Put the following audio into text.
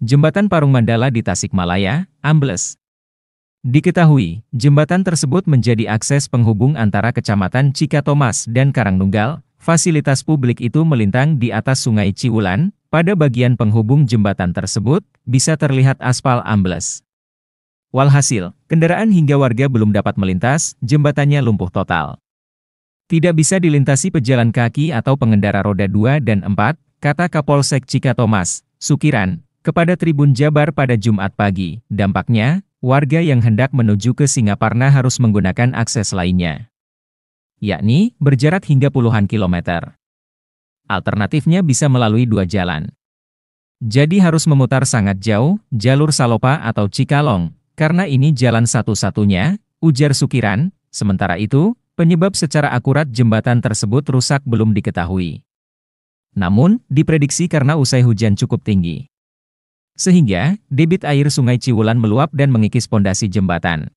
Jembatan Parung Mandala di Tasikmalaya, Ambles. Diketahui, jembatan tersebut menjadi akses penghubung antara Kecamatan Cikatomas dan Karangnunggal. Fasilitas publik itu melintang di atas Sungai Ciulan. Pada bagian penghubung jembatan tersebut, bisa terlihat aspal ambles. Walhasil, kendaraan hingga warga belum dapat melintas, jembatannya lumpuh total. Tidak bisa dilintasi pejalan kaki atau pengendara roda 2 dan 4, kata Kapolsek Cikatomas, Sukiran, kepada Tribun Jabar pada Jumat pagi. Dampaknya, warga yang hendak menuju ke Singaparna harus menggunakan akses lainnya, yakni berjarak hingga puluhan kilometer. Alternatifnya bisa melalui dua jalan. Jadi harus memutar sangat jauh, jalur Salopa atau Cikalong, karena ini jalan satu-satunya, ujar Sukiran. Sementara itu, penyebab secara akurat jembatan tersebut rusak belum diketahui. Namun, diprediksi karena usai hujan cukup tinggi sehingga debit air Sungai Ciwulan meluap dan mengikis pondasi jembatan.